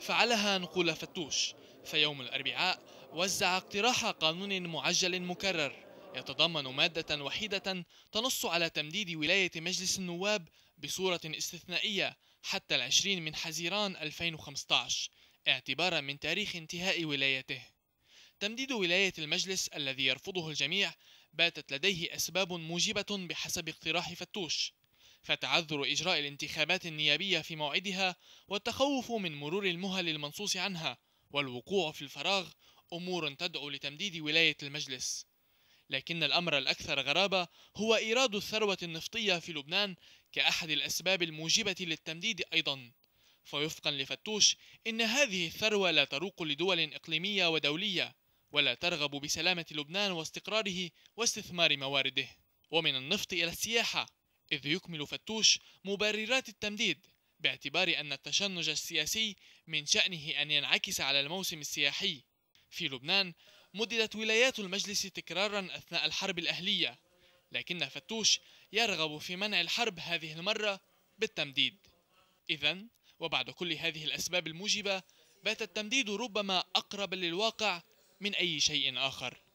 فعلها نقول فتوش فيوم الأربعاء وزع اقتراح قانون معجل مكرر يتضمن مادة وحيدة تنص على تمديد ولاية مجلس النواب بصورة استثنائية حتى العشرين من حزيران 2015 اعتبارا من تاريخ انتهاء ولايته تمديد ولاية المجلس الذي يرفضه الجميع باتت لديه أسباب موجبة بحسب اقتراح فتوش فتعذر إجراء الانتخابات النيابية في موعدها والتخوف من مرور المهل المنصوص عنها والوقوع في الفراغ أمور تدعو لتمديد ولاية المجلس لكن الأمر الأكثر غرابة هو إيراد الثروة النفطية في لبنان كأحد الأسباب الموجبة للتمديد أيضا فوفقا لفتوش إن هذه الثروة لا تروق لدول إقليمية ودولية ولا ترغب بسلامة لبنان واستقراره واستثمار موارده ومن النفط إلى السياحة إذ يكمل فتوش مبررات التمديد باعتبار أن التشنج السياسي من شأنه أن ينعكس على الموسم السياحي في لبنان مددت ولايات المجلس تكرارا أثناء الحرب الأهلية لكن فتوش يرغب في منع الحرب هذه المرة بالتمديد إذا وبعد كل هذه الأسباب الموجبة بات التمديد ربما أقرب للواقع من أي شيء آخر